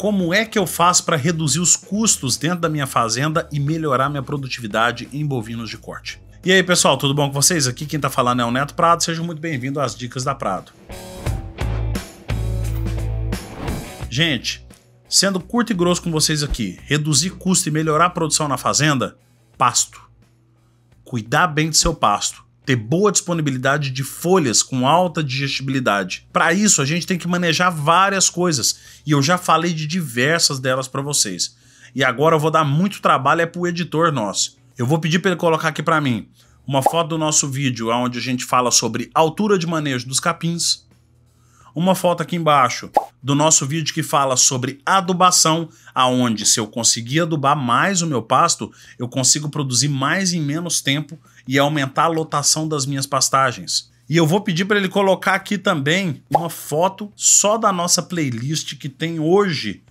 como é que eu faço para reduzir os custos dentro da minha fazenda e melhorar minha produtividade em bovinos de corte. E aí, pessoal, tudo bom com vocês? Aqui quem está falando é o Neto Prado, sejam muito bem-vindos às Dicas da Prado. Gente, sendo curto e grosso com vocês aqui, reduzir custo e melhorar a produção na fazenda, pasto. Cuidar bem do seu pasto ter boa disponibilidade de folhas com alta digestibilidade. Para isso, a gente tem que manejar várias coisas, e eu já falei de diversas delas para vocês. E agora eu vou dar muito trabalho é para o editor nosso. Eu vou pedir para ele colocar aqui para mim uma foto do nosso vídeo onde a gente fala sobre altura de manejo dos capins, uma foto aqui embaixo do nosso vídeo que fala sobre adubação, aonde se eu conseguir adubar mais o meu pasto, eu consigo produzir mais em menos tempo e aumentar a lotação das minhas pastagens. E eu vou pedir para ele colocar aqui também uma foto só da nossa playlist que tem hoje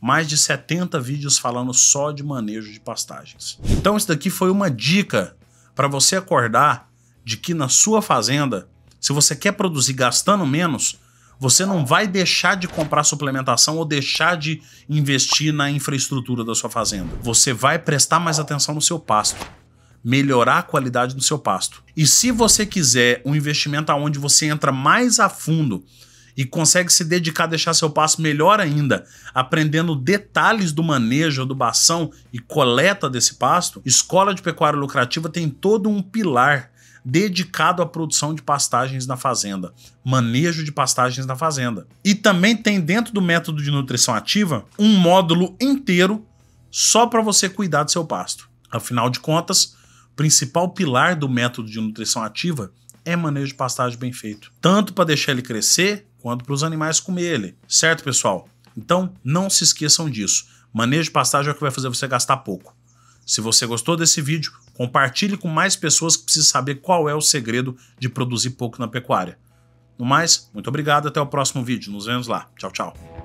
mais de 70 vídeos falando só de manejo de pastagens. Então isso daqui foi uma dica para você acordar de que na sua fazenda, se você quer produzir gastando menos, você não vai deixar de comprar suplementação ou deixar de investir na infraestrutura da sua fazenda. Você vai prestar mais atenção no seu pasto, melhorar a qualidade do seu pasto. E se você quiser um investimento aonde você entra mais a fundo e consegue se dedicar a deixar seu pasto melhor ainda, aprendendo detalhes do manejo, adubação e coleta desse pasto, Escola de Pecuária Lucrativa tem todo um pilar dedicado à produção de pastagens na fazenda, manejo de pastagens na fazenda. E também tem dentro do método de nutrição ativa um módulo inteiro só para você cuidar do seu pasto. Afinal de contas, o principal pilar do método de nutrição ativa é manejo de pastagem bem feito, tanto para deixar ele crescer quanto para os animais comer ele, certo, pessoal? Então, não se esqueçam disso. Manejo de pastagem é o que vai fazer você gastar pouco. Se você gostou desse vídeo, compartilhe com mais pessoas que precisam saber qual é o segredo de produzir pouco na pecuária. No mais, muito obrigado, até o próximo vídeo. Nos vemos lá. Tchau, tchau.